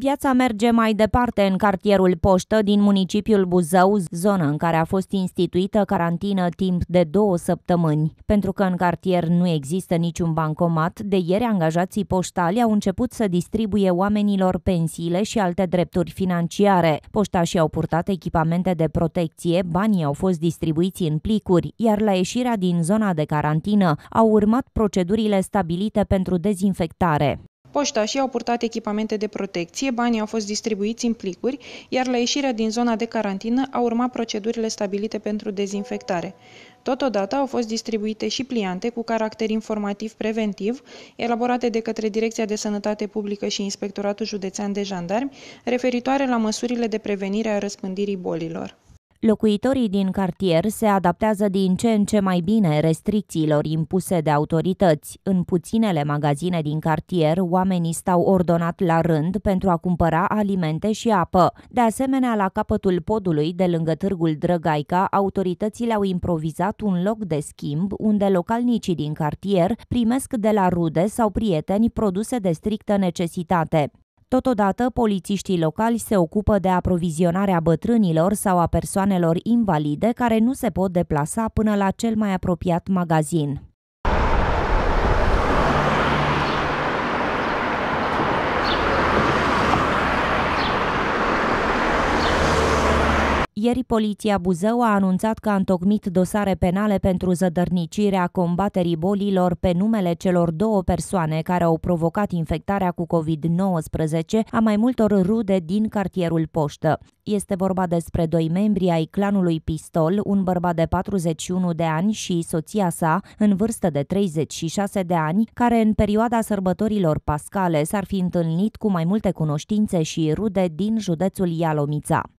Viața merge mai departe în cartierul Poștă din municipiul Buzău, zonă în care a fost instituită carantină timp de două săptămâni. Pentru că în cartier nu există niciun bancomat, de ieri angajații poștali au început să distribuie oamenilor pensiile și alte drepturi financiare. Poștașii au purtat echipamente de protecție, banii au fost distribuiți în plicuri, iar la ieșirea din zona de carantină au urmat procedurile stabilite pentru dezinfectare. Poștașii au purtat echipamente de protecție, banii au fost distribuiți în plicuri, iar la ieșirea din zona de carantină au urmat procedurile stabilite pentru dezinfectare. Totodată au fost distribuite și pliante cu caracter informativ preventiv, elaborate de către Direcția de Sănătate Publică și Inspectoratul Județean de Jandarmi, referitoare la măsurile de prevenire a răspândirii bolilor. Locuitorii din cartier se adaptează din ce în ce mai bine restricțiilor impuse de autorități. În puținele magazine din cartier, oamenii stau ordonat la rând pentru a cumpăra alimente și apă. De asemenea, la capătul podului de lângă târgul Drăgaica, autoritățile au improvizat un loc de schimb unde localnicii din cartier primesc de la rude sau prieteni produse de strictă necesitate. Totodată, polițiștii locali se ocupă de aprovizionarea bătrânilor sau a persoanelor invalide care nu se pot deplasa până la cel mai apropiat magazin. Ieri, poliția Buzău a anunțat că a întocmit dosare penale pentru zădărnicirea combaterii bolilor pe numele celor două persoane care au provocat infectarea cu COVID-19 a mai multor rude din cartierul Poștă. Este vorba despre doi membri ai clanului Pistol, un bărbat de 41 de ani și soția sa, în vârstă de 36 de ani, care în perioada sărbătorilor pascale s-ar fi întâlnit cu mai multe cunoștințe și rude din județul Ialomița.